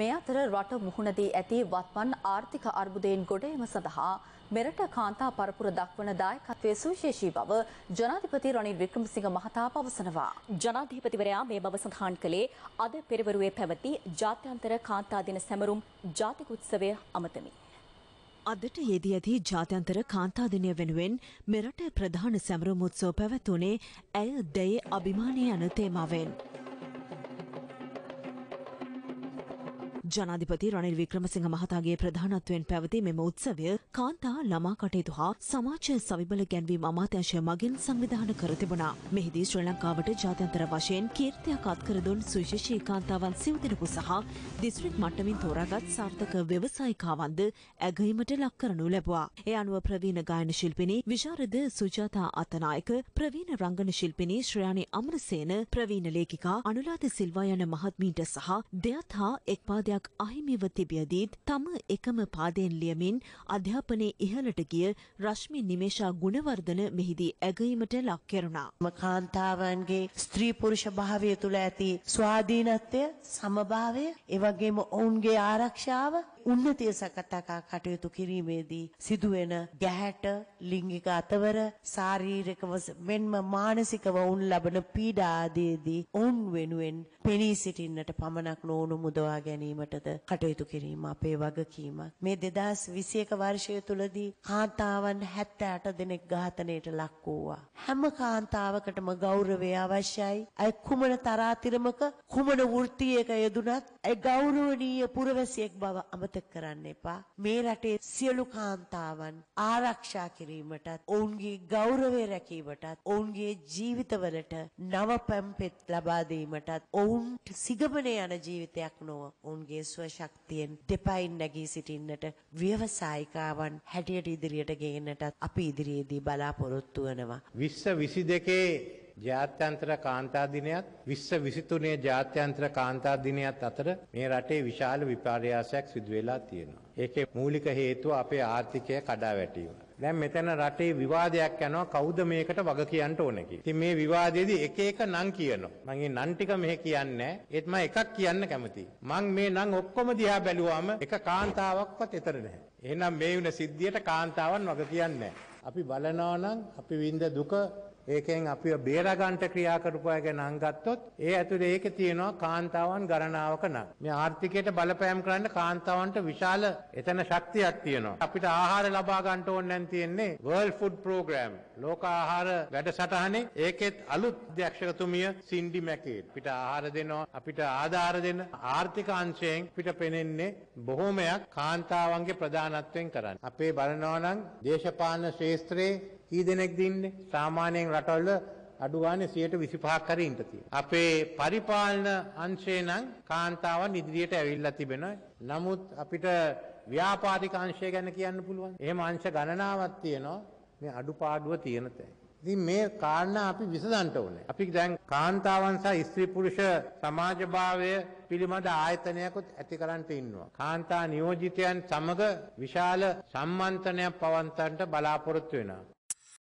මේ අතර රට මුහුණදී ඇති වත්මන් ආර්ථික අර්බුදයෙන් ගොඩේම සඳහා මෙරට කාන්තා පරපුර දක්වන දායකත්වයේ සුවිශේෂී බව ජනාධිපති රනිල් වික්‍රමසිංහ මහතා පවසනවා. ජනාධිපතිවරයා මේ බව සඳහන් කළේ අද පෙරවරුවේ පැවති ජාත්‍යන්තර කාන්තා දින සැමරුම් ජාතික උත්සවය අමතමින්. අදට යෙදී ඇති ජාත්‍යන්තර කාන්තාදිනය වෙනුවෙන් මෙරට ප්‍රධාන සැමරුමුත්සෝ පැවැතුනේ ඇය දැයි අභිමානය යන තේමාවෙන්. ජනාධිපති රනිල් වික්‍රමසිංහ මහතාගේ ප්‍රධානත්වයෙන් පැවති මෙම උත්සවය කාන්තා ළමා කටයුතු හා සමාජ සවිබල ගැන්වීම අමාත්‍යංශය මගින් සංවිධාන කර තිබුණා. මෙහිදී ශ්‍රී ලංකාවට ජාත්‍යන්තර වශයෙන් කීර්තියක් අත්කර දුන් සුවිශේෂී කාන්තාවන් සිව්දෙනෙකු සහ දිස්ත්‍රික් මට්ටමින් තෝරාගත් සාර්ථක ව්‍යවසායිකාවන්ද ඇගීමට ලක් කරනු ලැබුවා. ඒ අනුව ප්‍රවීණ ගායන ශිල්පිනී විශාරද සුජාතා අතනායක, ප්‍රවීණ රංගන ශිල්පිනී ශ්‍රයානි අමරසේන, ප්‍රවීණ ලේඛිකා අනුලාද සිල්වා යන මහත්මීන්ට සහ දෙයත් හා එක්පාදයක් තොරතුරක් අහිමිව තිබියදීත් තම එකම පාදයෙන් ලියමින් අධ්‍යාපනයේ ඉහළට ගිය රශ්මි නිමේෂා ගුණවර්ධන මෙහිදී ඇගීමට ලක් කෙරුණා. කාන්තාවන්ගේ ස්ත්‍රී පුරුෂ භාවය තුළ ඇති ස්වාධීනත්වය, සමභාවය, එවැගේම ඔවුන්ගේ ආරක්ෂාව උන්නතිය සකතාකා කටයුතු කිරීමේදී සිදුවෙන ගැහැට ලිංගික අතවර ශාරීරිකව මෙන්ම මානසිකව වුන් ලබන පීඩා ආදීදී ඔවුන් වෙනුවෙන් පෙනී සිටින්නට පමණක් නොවුණු මුදවා ගැනීමටද කටයුතු කිරීම අපේ වගකීම මේ 2021 වර්ෂය තුලදී කාන්තාවන් 78 දෙනෙක් ඝාතනයට ලක් වූවා හැම කාන්තාවකටම ගෞරවය අවශ්‍යයි අය කුමන තරාතිරමක කුමන වෘත්තියක යෙදුනත් ඒ ගෞරවනීය පුරවැසියෙක් බව අමතක අමතක කරන්න එපා. මේ රටේ සියලු කාන්තාවන් ආරක්ෂා කිරීමටත්, ඔවුන්ගේ ගෞරවය රැකීමටත්, ඔවුන්ගේ ජීවිතවලට නව පැම්පෙත් ලබා දීමටත්, ඔවුන්ට සිගමනේ යන ජීවිතයක් නොව, ඔවුන්ගේ ස්වශක්තියෙන් දෙපයින් නැගී සිටින්නට ව්‍යවසායිකාවන් හැටියට ඉදිරියට ගේන්නටත් අපි ඉදිරියේදී බලාපොරොත්තු වෙනවා. 2022 ජාත්‍යන්තර කාන්තා දිනයත් 20 23 ජාත්‍යන්තර කාන්තා දිනයත් අතර මේ රටේ විශාල විපර්යාසයක් සිදු වෙලා තියෙනවා. ඒකේ මූලික හේතුව අපේ ආර්ථිකය කඩා වැටීම. දැන් මෙතන රටේ විවාදයක් යනවා කවුද මේකට වග කියන්න ඕන කියලා. ඉතින් මේ විවාදයේදී එක එක නම් කියනවා. මම මේ නම් ටික මෙහෙ කියන්නේ ඒත් මම එකක් කියන්න කැමතියි. මං මේ නම් ඔක්කොම දිහා බැලුවාම එක කාන්තාවක්වත් එතර නැහැ. එහෙනම් මේ වුණ සිද්ධියට කාන්තාවන් වග කියන්නේ නැහැ. අපි බලනවා නම් අපි විඳ දුක ඒකෙන් අපිව බේරගන්ට ක්‍රියා කරපු අය ගැන අංගත්තොත් ඒ ඇතුලේ ඒකේ තියෙනවා කාන්තාවන් ගණනාවක නම් මේ ආර්ථිකයට බලපෑම් කරන්න කාන්තාවන්ට විශාල එතන ශක්තියක් තියෙනවා අපිට ආහාර ලබා ගන්න ඕන නම් තියෙන්නේ World Food Program ලෝක ආහාර වැඩසටහනේ ඒකෙත් අලුත් අධ්‍යක්ෂකතුමිය සින්ඩි මැකේ අපිට ආහාර දෙනවා අපිට ආධාර දෙන ආර්ථික අංශයෙන් අපිට පෙනෙන්නේ බොහොමයක් කාන්තාවන්ගේ ප්‍රධානත්වයෙන් කරන්නේ අපේ බලනවා නම් දේශපාලන ශාස්ත්‍රයේ කී දෙනෙක්ද ඉන්නේ? සාමාන්‍යයෙන් රටවල අඩු ගානේ 125ක් හරි ඉන්න තියෙනවා. අපේ පරිපාලන අංශේ නම් කාන්තාවන් ඉදිරියට ඇවිල්ලා තිබෙනවා. නමුත් අපිට ව්‍යාපාරික අංශය ගැන කියන්න පුළුවන්. එහෙම අංශ ගණනාවක් තියෙනවා. මේ අඩුපාඩුව තියෙන තැන. ඉතින් මේ කාරණා අපි විසඳන්න ඕනේ. අපි දැන් කාන්තාවන් සහ ස්ත්‍රී පුරුෂ සමාජභාවය පිළිබඳ ආයතනයකුත් ඇති කරන්න ඉන්නවා. කාන්තා නියෝජිතයන් සමග විශාල සම්මන්ත්‍රණයක් පවත්වන්නට බලාපොරොත්තු වෙනවා.